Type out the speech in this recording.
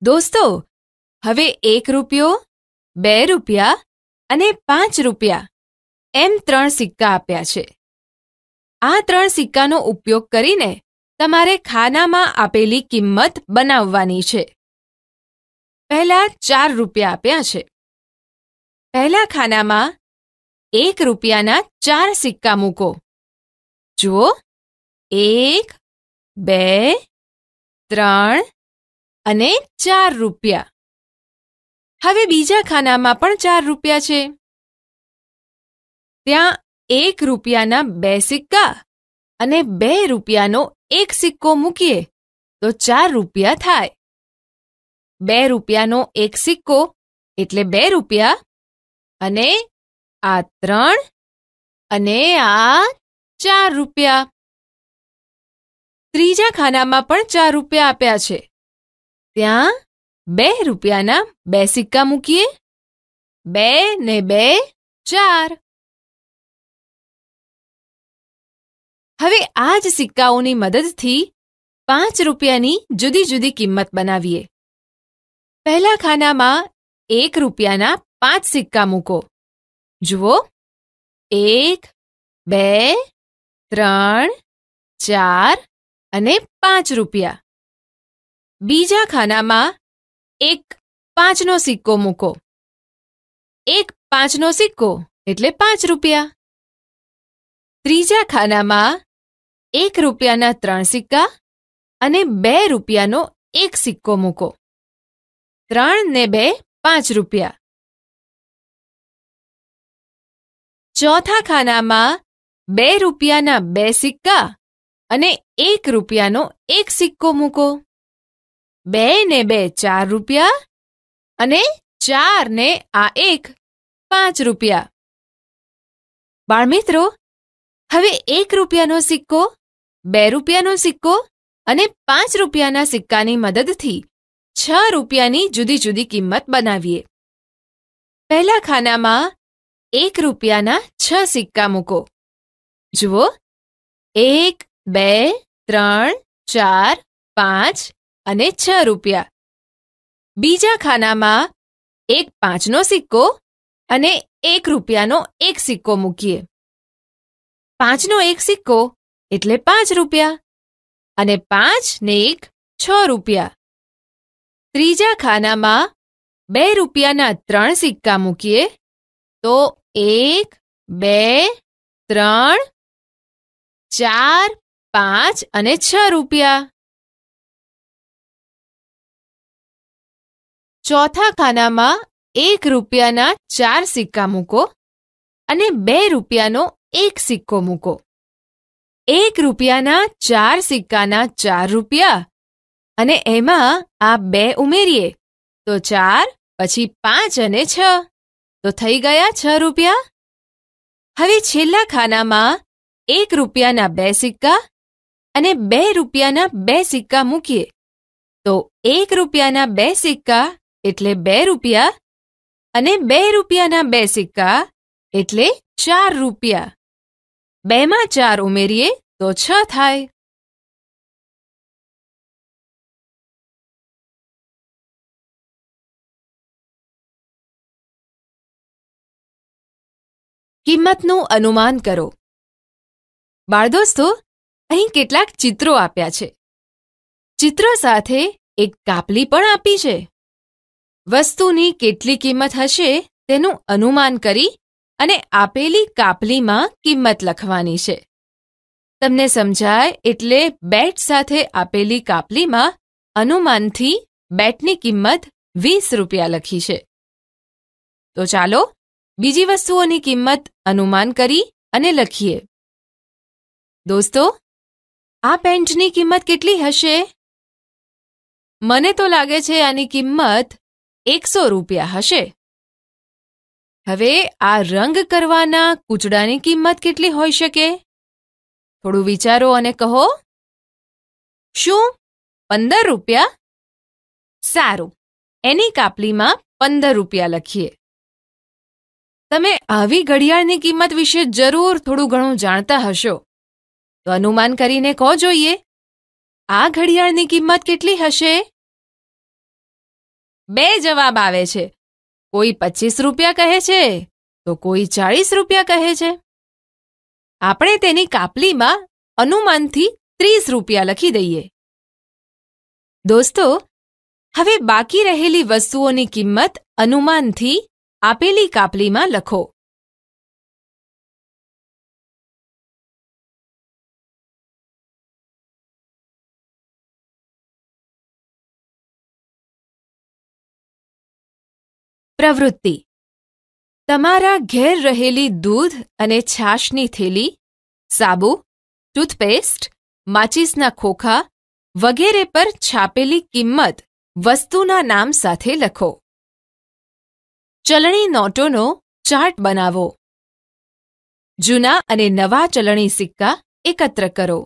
દોસ્તો હવે એક રૂપિયો બે રૂપિયા અને પાંચ રૂપિયા એમ ત્રણ સિક્કા આપ્યા છે આ ત્રણ સિક્કાનો ઉપયોગ કરીને તમારે ખાનામાં આપેલી કિંમત બનાવવાની છે પહેલા ચાર રૂપિયા આપ્યા છે પહેલા ખાનામાં એક રૂપિયાના ચાર સિક્કા મૂકો જુઓ એક બે ત્રણ અને ચાર રૂપિયા હવે બીજા ખાનામાં પણ ચાર રૂપિયા છે ત્યાં એક રૂપિયાના બે સિક્કા અને બે રૂપિયાનો એક સિક્કો મૂકીએ તો ચાર રૂપિયા થાય બે રૂપિયાનો એક સિક્કો એટલે બે રૂપિયા અને આ ત્રણ અને આ ચાર રૂપિયા ત્રીજા ખાનામાં પણ ચાર રૂપિયા આપ્યા છે ત્યાં બે રૂપિયાના બે સિક્કા મૂકીએ બે ને બે ચાર હવે આ જ સિક્કાઓની મદદથી પાંચ રૂપિયાની જુદી જુદી કિંમત બનાવીએ પહેલા ખાનામાં એક રૂપિયાના પાંચ સિક્કા મૂકો જુઓ એક બે ત્રણ ચાર અને પાંચ રૂપિયા બીજા ખાનામાં એક પાંચનો સિક્કો મૂકો એક પાંચનો સિક્કો એટલે પાંચ રૂપિયા ત્રીજા ખાનામાં એક રૂપિયાના ત્રણ સિક્કા અને બે રૂપિયાનો એક સિક્કો મૂકો ત્રણ ને બે પાંચ રૂપિયા ચોથા ખાનામાં બે રૂપિયાના બે સિક્કા અને એક રૂપિયાનો એક સિક્કો મૂકો બે ને બે ચાર રૂપિયા અને ચાર ને આ એક પાંચ રૂપિયા બાળમિત્રો હવે એક રૂપિયાનો સિક્કો બે રૂપિયાનો સિક્કો અને પાંચ રૂપિયાના સિક્કાની મદદથી છ રૂપિયાની જુદી જુદી કિંમત બનાવીએ પહેલા ખાનામાં એક રૂપિયાના છ સિક્કા મૂકો જુઓ એક બે ત્રણ ચાર પાંચ અને છ રૂપિયા બીજા ખાનામાં એક પાંચનો સિક્કો અને એક રૂપિયાનો એક સિક્કો મૂકીએ પાંચનો એક સિક્કો એટલે પાંચ રૂપિયા અને પાંચ ને એક છ રૂપિયા ત્રીજા ખાનામાં બે રૂપિયાના ત્રણ સિક્કા મૂકીએ તો એક બે ત્રણ ચાર પાંચ અને છ રૂપિયા ચોથા ખાનામાં એક રૂપિયાના ચાર સિક્કા મૂકો અને બે રૂપિયાનો એક સિક્કો મૂકો એક રૂપિયાના ચાર સિક્કાના ચાર રૂપિયા અને એમાં આ બે ઉમેરીએ તો ચાર પછી પાંચ અને છ તો થઈ ગયા છ રૂપિયા હવે છેલ્લા ખાનામાં એક રૂપિયાના બે સિક્કા અને બે રૂપિયાના બે સિક્કા મૂકીએ તો એક રૂપિયાના બે સિક્કા એટલે બે રૂપિયા અને બે રૂપિયાના બે સિક્કા એટલે ચાર રૂપિયા બેમાં ચાર ઉમેરીએ તો છ થાય કિંમતનું અનુમાન કરો બાળદોસ્તો અહીં કેટલાક ચિત્રો આપ્યા છે ચિત્રો સાથે એક કાપલી પણ આપી છે વસ્તુની કેટલી કિંમત હશે તેનું અનુમાન કરી અને આપેલી કાપલીમાં કિંમત લખવાની છે તમને સમજાય એટલે બેટ સાથે આપેલી કાપલીમાં અનુમાનથી બેટની કિંમત વીસ રૂપિયા લખી છે તો ચાલો બીજી વસ્તુઓની કિંમત અનુમાન કરી અને લખીએ દોસ્તો આ પેન્ટની કિંમત કેટલી હશે મને તો લાગે છે આની કિંમત એકસો રૂપિયા હશે હવે આ રંગ કરવાના કૂચડાની કિંમત કેટલી હોઈ શકે થોડું વિચારો અને કહો શું પંદર રૂપિયા સારું એની કાપલીમાં પંદર રૂપિયા લખીએ તમે આવી ઘડિયાળની કિંમત વિશે જરૂર થોડું ઘણું જાણતા હશો તો અનુમાન કરીને કહો જોઈએ આ ઘડિયાળની કિંમત કેટલી હશે બે જવાબ આવે છે કોઈ પચીસ રૂપિયા કહે છે તો કોઈ ચાળીસ રૂપિયા કહે છે આપણે તેની કાપલીમાં અનુમાનથી ત્રીસ રૂપિયા લખી દઈએ દોસ્તો હવે બાકી રહેલી વસ્તુઓની કિંમત અનુમાનથી આપેલી કાપલીમાં લખો પ્રવૃત્તિ તમારા ઘેર રહેલી દૂધ અને છાશની થેલી સાબુ ટૂથપેસ્ટ માચિસના ખોખા વગેરે પર છાપેલી કિંમત વસ્તુના નામ સાથે લખો ચલણી નોટોનો ચાર્ટ બનાવો જૂના અને નવા ચલણી સિક્કા એકત્ર કરો